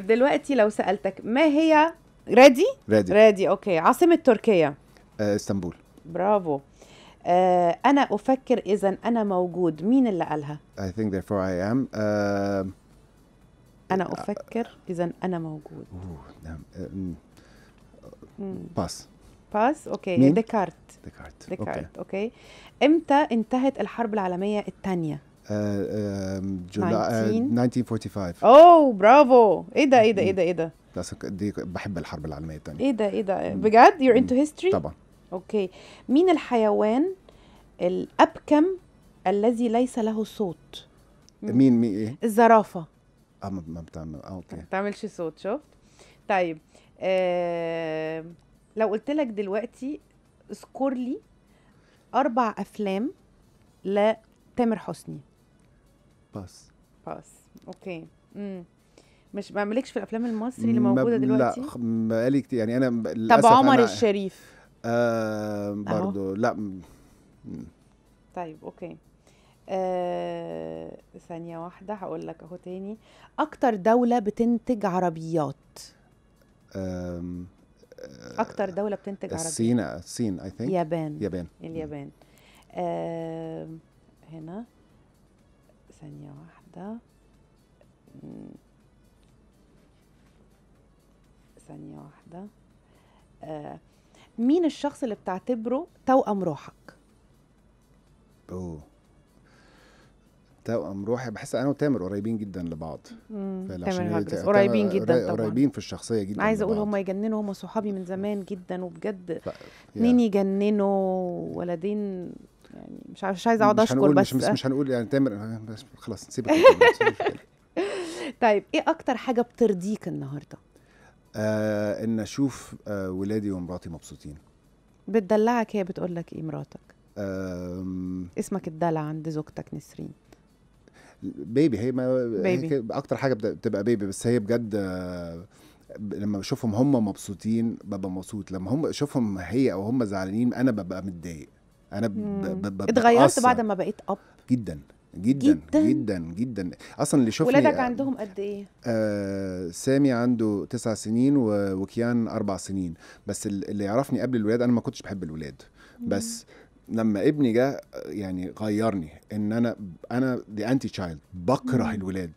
دلوقتي لو سالتك ما هي رادي رادي رادي اوكي عاصمه تركيا آه اسطنبول برافو آه انا افكر اذا انا موجود مين اللي قالها I think therefore I am آه، انا افكر اذا انا موجود باس نعم. آه، باس اوكي ديكارت ديكارت ديكارت اوكي امتى انتهت الحرب العالميه الثانيه آه، جولاي 1945 آه، اوه برافو ايه ده ايه ده ايه ده ايه ده بس دي بحب الحرب العالميه الثانيه ايه ده ايه ده آه، بجد يور انتو هيستوري طبعا اوكي مين الحيوان الابكم الذي ليس له صوت مين مين ايه الزرافه اه ما بتعمل اوكي ما بتعملش صوت شفت طيب آه لو قلت لك دلوقتي اذكر لي اربع افلام لتامر حسني باس باس اوكي امم مش ما مالكش في الافلام المصري اللي موجوده دلوقتي لا بقالي كتير يعني انا طب عمر أنا الشريف آه برضو لا م... طيب اوكي آه ثانية واحدة هقول لك اهو تاني أكتر دولة بتنتج عربيات آم... آه أكتر دولة بتنتج عربيات الصين الصين أي ثينك يابان يابان اليابان آه هنا ثانية واحدة ثانية واحدة آه، مين الشخص اللي بتعتبره توأم روحك؟ اوه توأم روحي بحس انا وتامر قريبين جدا لبعض تامر هاجرس قريبين جدا طبعا قريبين في الشخصيه جدا عايزه اقول هم يجننوا هم صحابي من زمان جدا وبجد اتنين يجننوا ولدين يعني مش مش عايزه اقعد اشكر بس مش, مش هنقول يعني تامر خلاص نسيبك طيب ايه اكتر حاجه بترضيك النهارده آه ان اشوف آه ولادي ومراتي مبسوطين بتدلعك هي بتقول لك ايه مراتك آه اسمك الدلع عند زوجتك نسرين بيبي هي ما يعني بيبي. اكتر حاجه بتبقى بيبي بس هي بجد آه لما بشوفهم هم مبسوطين ببقى مبسوط لما هم بشوفهم هي او هم زعلانين انا ببقى متضايق انا اتغيرت بعد ما بقيت اب جدا جدا جدا جدا, جدا. اصلا اللي شفني ولادك عندهم قد ايه؟ آه سامي عنده تسع سنين وكيان اربع سنين بس اللي يعرفني قبل الولاد انا ما كنتش بحب الولاد بس لما ابني جه يعني غيرني ان انا انا دي انتي تشايلد بكره الولاد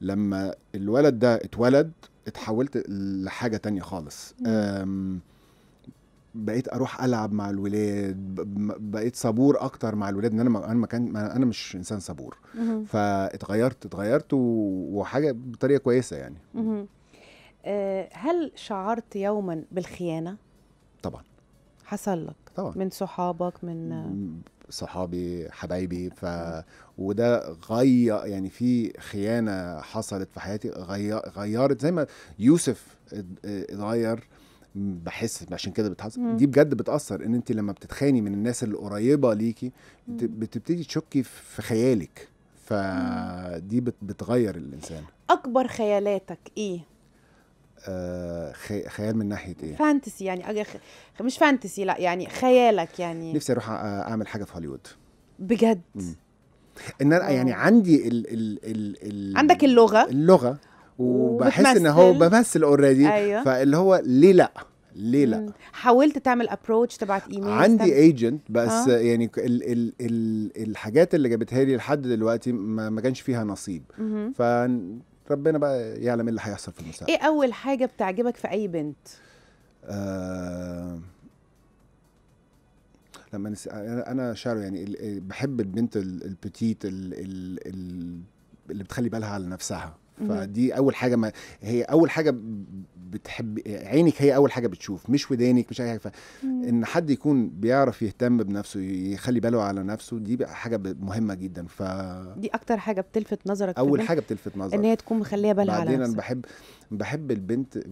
لما الولد ده اتولد اتحولت لحاجه تانية خالص بقيت اروح العب مع الولاد بقيت صبور اكتر مع الولاد ان انا ما انا ما كان انا مش انسان صبور فاتغيرت اتغيرت وحاجه بطريقه كويسه يعني آه، هل شعرت يوما بالخيانه طبعا حصل لك طبعا من صحابك من صحابي حبايبي آه. ف وده غير يعني في خيانه حصلت في حياتي غير غيرت زي ما يوسف اتغير بحس عشان كده بتحصل دي بجد بتاثر ان انت لما بتتخاني من الناس اللي قريبه ليكي بتبتدي تشكي في خيالك فدي بتغير الانسان اكبر خيالاتك ايه آه خيال من ناحيه ايه فانتسي يعني مش فانتسي لا يعني خيالك يعني نفسي اروح اعمل حاجه في هوليوود بجد مم. ان انا يعني عندي ال ال ال ال عندك اللغه اللغه وبحس ان هو بمثل اوريدي أيوة. فاللي هو ليه لا ليه لا حاولت تعمل ابروتش تبعت ايميل عندي ايجنت بس آه. يعني ال ال ال الحاجات اللي جابتها لي لحد دلوقتي ما, ما كانش فيها نصيب فربنا بقى يعلم ايه اللي هيحصل في المستقبل ايه اول حاجه بتعجبك في اي بنت آه لما نس... انا شعره يعني بحب البنت البتيت اللي بتخلي بالها على نفسها فدي اول حاجه ما هي اول حاجه بتحب عينك هي اول حاجه بتشوف مش ودانك مش اي حاجه فان حد يكون بيعرف يهتم بنفسه يخلي باله على نفسه دي بقى حاجه مهمه جدا ف دي اكتر حاجه بتلفت نظرك اول حاجه بتلفت نظرك ان هي تكون مخليه بالها على نفسها بعدين انا بحب بحب البنت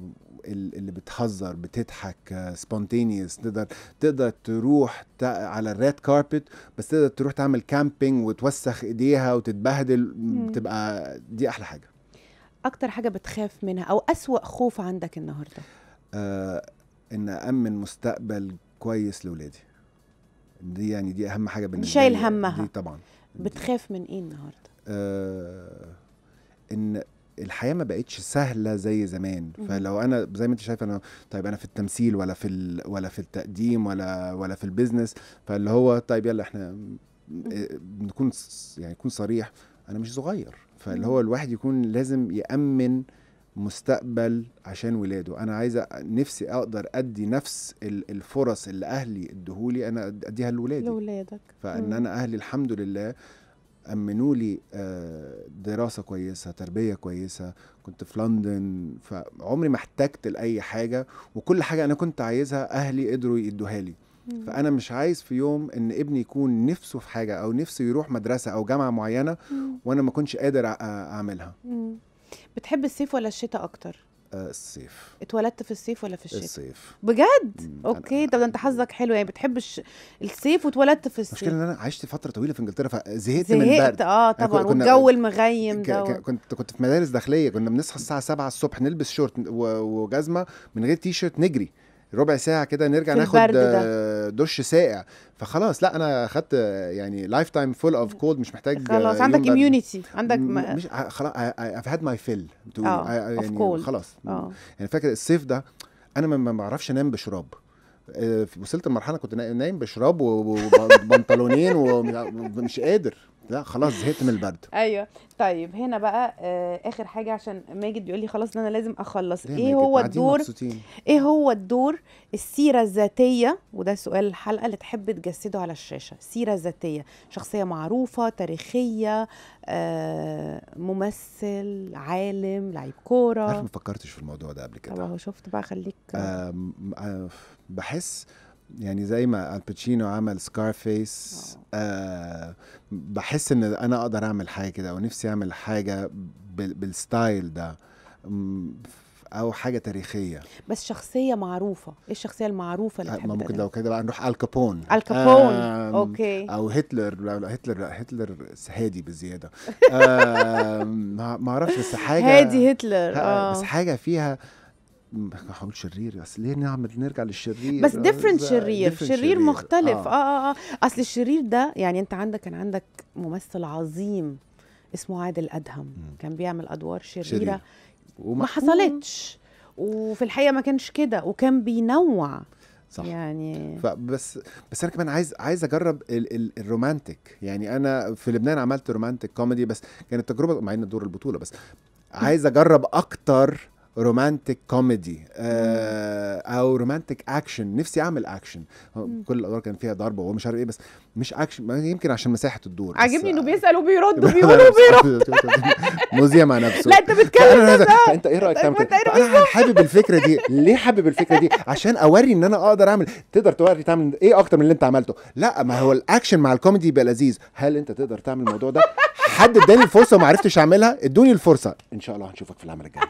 اللي بتهزر بتضحك سبونتينيوس آه، تقدر تقدر تروح على الريد كاربت بس تقدر تروح تعمل كامبينج وتوسخ ايديها وتتبهدل بتبقى دي احلى حاجه اكتر حاجه بتخاف منها او اسوا خوف عندك النهارده آه ان امن مستقبل كويس لاولادي دي يعني دي اهم حاجه بالنسبه لي شايل همها دي طبعا بتخاف من ايه النهارده آه ان الحياه ما بقتش سهله زي زمان فلو انا زي ما انت شايفه انا طيب انا في التمثيل ولا في ال... ولا في التقديم ولا ولا في البيزنس فاللي هو طيب يلا احنا آه، نكون يعني نكون صريح انا مش صغير فاللي هو الواحد يكون لازم يأمن مستقبل عشان ولاده انا عايز نفسي اقدر ادي نفس الفرص اللي اهلي ادهولي انا اديها لولادي لولادك فان انا اهلي الحمد لله امنوا لي آه، دراسه كويسه تربيه كويسه كنت في لندن فعمري ما احتجت لاي حاجه وكل حاجه انا كنت عايزها اهلي قدروا يدوها لي فانا مش عايز في يوم ان ابني يكون نفسه في حاجه او نفسه يروح مدرسه او جامعه معينه وانا ما اكونش قادر اعملها بتحب الصيف ولا الشتاء اكتر الصيف اتولدت في الصيف ولا في الشتاء الصيف بجد اوكي طب انت حظك حلو يعني بتحب الصيف واتولدت في الصيف المشكله ان انا عشت فتره طويله في انجلترا فزهقت من البرد اه طبعا والجو المغيم ده كنت كنت في مدارس داخليه كنا بنصحى الساعه 7 الصبح نلبس شورت وجزمه من غير تي شيرت نجري ربع ساعه كده نرجع ناخد دش ساقع فخلاص لا انا اخدت يعني لايف تايم فول اوف كولد مش محتاج خلاص عندك اميونيتي عندك م... مش خلاص ايف هاد ماي فيل يعني خلاص أوه. يعني فاكر الصيف ده انا ما بعرفش انام بشراب آه، وصلت المرحله كنت نايم بشراب وبنطلونين ومش قادر لا خلاص زهقت من البرد ايوه طيب هنا بقى آه اخر حاجه عشان ماجد بيقول لي خلاص انا لازم اخلص ايه هو الدور مبسوطين. ايه هو الدور السيره الذاتيه وده سؤال الحلقه اللي تحب تجسده على الشاشه سيره ذاتيه شخصيه معروفه تاريخيه آه ممثل عالم لعيب كوره عارف ما فكرتش في الموضوع ده قبل كده اهو شفت بقى خليك آه بحس يعني زي ما الباتشينو عمل سكارفيس آه بحس ان انا اقدر اعمل حاجه كده ونفسي اعمل حاجه بالستايل ده او حاجه تاريخيه بس شخصيه معروفه ايه الشخصيه المعروفه اللي آه، ما ممكن لو كده بقى نروح الكابون الكابون اوكي او هتلر هتلر هتلر هادي بزياده ما اعرفش بس حاجه هادي هتلر آه. بس حاجه فيها هقول شرير بس ليه نعمل نرجع للشرير بس ديفرنت آه، شرير شرير, شرير مختلف آه. آه. آه, اه اصل الشرير ده يعني انت عندك كان عندك ممثل عظيم اسمه عادل ادهم م. كان بيعمل ادوار شريره شرير. وما حصلتش وفي الحقيقه ما كانش كده وكان بينوع صح يعني فبس بس انا كمان عايز عايز اجرب ال ال الرومانتك يعني انا في لبنان عملت رومانتك كوميدي بس كانت تجربه مع ان دور البطوله بس عايز اجرب اكتر رومانتك آه، كوميدي او رومانتك اكشن نفسي اعمل اكشن كل الادوار كان فيها ضرب ومش عارف ايه بس مش اكشن يمكن عشان مساحه الدور عاجبني انه آه، بيسال وبيرد وبيقول وبيرد مذيع مع نفسه لا انت بتتكلم انت ايه رايك تعمل إيه انا حابب الفكره دي ليه حابب الفكره دي عشان اوري ان انا اقدر اعمل تقدر توري تعمل ايه اكتر من اللي انت عملته لا ما هو الاكشن مع الكوميدي يبقى لذيذ هل انت تقدر تعمل الموضوع ده حد اداني الفرصه وما عرفتش اعملها ادوني الفرصه ان شاء الله هنشوفك في العمل الجاي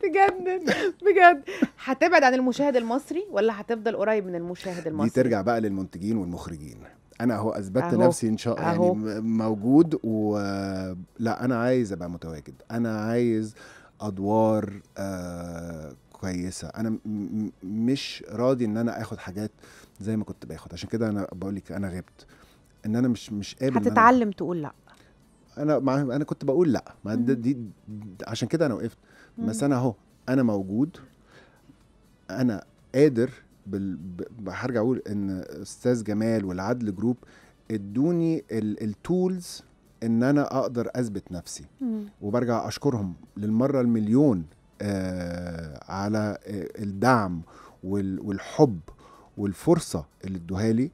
تجنن بجد هتبعد عن المشاهد المصري ولا هتفضل قريب من المشاهد المصري دي ترجع بقى للمنتجين والمخرجين انا اهو اثبتت نفسي ان شاء الله يعني موجود ولا انا عايز ابقى متواجد انا عايز ادوار آه كويسه انا مش راضي ان انا اخد حاجات زي ما كنت باخد عشان كده انا بقول لك انا غبت ان انا مش مش قابل هتتعلم أنا... تقول لا انا مع... انا كنت بقول لا ما دي... دي عشان كده انا وقفت بس انا اهو انا موجود انا قادر بال... هرجع اقول ان استاذ جمال والعدل جروب ادوني ال... التولز ان انا اقدر اثبت نفسي وبرجع اشكرهم للمره المليون آه على آه الدعم وال... والحب والفرصه اللي ادوها لي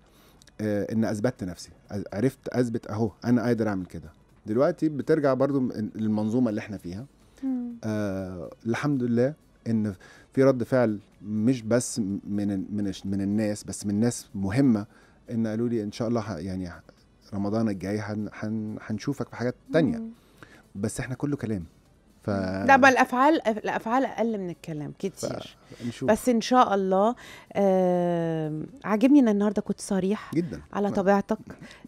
آه ان اثبتت نفسي عرفت اثبت اهو انا قادر اعمل كده دلوقتي بترجع برضو المنظومه اللي احنا فيها آه الحمد لله ان في رد فعل مش بس من من من الناس بس من ناس مهمه ان قالوا لي ان شاء الله يعني رمضان الجاي هنشوفك في حاجات تانية بس احنا كله كلام ف... لا بقى الافعال الافعال اقل من الكلام كتير ف... بس ان شاء الله آه... عاجبني ان النهارده كنت صريح جدا على طبيعتك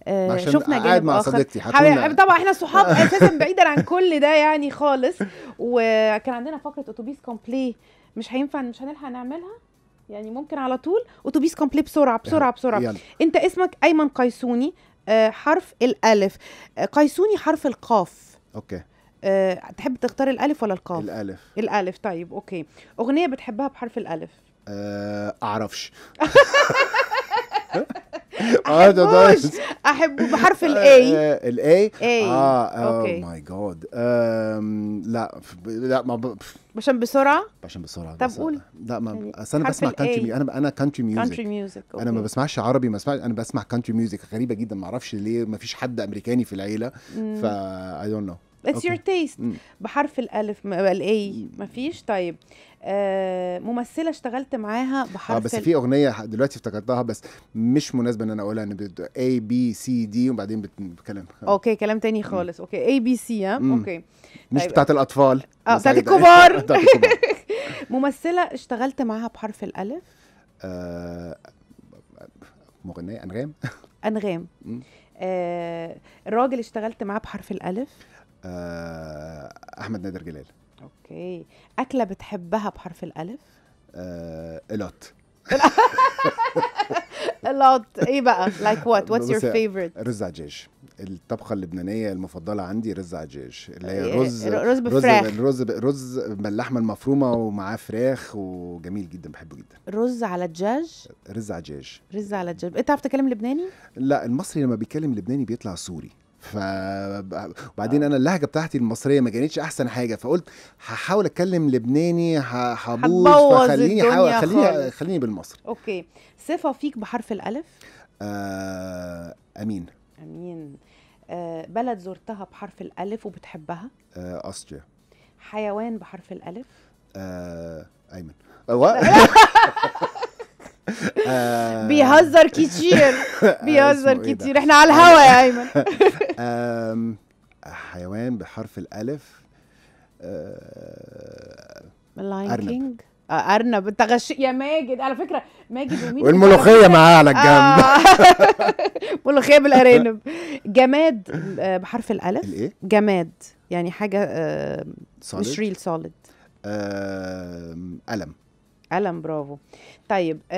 آه... شفنا قاعد مع صديقتي حتونا... طبعا احنا صحاب اساسا بعيدا عن كل ده يعني خالص وكان عندنا فقره اتوبيس كومبلي مش هينفع مش هنلحق نعملها يعني ممكن على طول اتوبيس كومبلي بسرعه بسرعه بسرعه يلا. انت اسمك ايمن قيسوني آه، حرف الالف آه، قيسوني حرف القاف اوكي أه تحب تختار الالف ولا القاف الالف الالف طيب اوكي اغنيه بتحبها بحرف الالف أه اعرفش اه ده احبه بحرف الاي آه، آه، الاي آه،, اه اوكي oh ماي جاد لا لا ما عشان بسرعه عشان بسرعه طب قول لا ما يعني اصل انا بسمع كانتري انا انا كانتري ميوزك كانتري ميوزك انا ما بسمعش عربي ما بسمعش انا بسمع كانتري ميوزك غريبه جدا ما اعرفش ليه ما فيش حد امريكاني في العيله فا اي دونت نو اتس يور تيست بحرف الالف الاي مفيش طيب آه ممثله اشتغلت معاها بحرف اه بس في اغنيه دلوقتي افتكرتها بس مش مناسبه ان انا اقولها ان اي بي سي دي وبعدين بتكلم آه. اوكي كلام تاني خالص اوكي اي بي سي ها اوكي مش طيب. بتاعت الاطفال اه بتاعت الكبار ممثله اشتغلت معاها بحرف الالف آه مغنيه انغام انغام آه الراجل اشتغلت معاه بحرف الالف آه، احمد نادر جلال اوكي اكله بتحبها بحرف الالف آه الوت الوت ايه بقى لايك وات واتس يور فيفورت رز عجاج الطبخه اللبنانيه المفضله عندي رز عجاج اللي هي إيه، رز رز بفراخ رز رز باللحمه المفرومه ومعاه فراخ وجميل جدا بحبه جدا رز على دجاج رز عجاج رز على دجاج انت بتعرف تتكلم لبناني لا المصري لما بيتكلم لبناني بيطلع سوري ف وبعدين انا اللهجه بتاعتي المصريه ما كانتش احسن حاجه فقلت هحاول اتكلم لبناني هبوظ فخليني حاول خليني خليني بالمصري اوكي صفه فيك بحرف الالف آه امين امين آه بلد زرتها بحرف الالف وبتحبها آه استريا حيوان بحرف الالف آه ايمن أيوة. آه، بيهزر كتير آه، بيهزر إيه كتير احنا على الهوا يا ايمن حيوان بحرف الالف لاين آه، كينج ارنب انت غش يا ماجد على فكره ماجد ومين والملوخيه معاه على الجنب ملوخيه بالارانب جماد بحرف الالف الايه جماد يعني حاجه مش ريل سوليد قلم قلم برافو طيب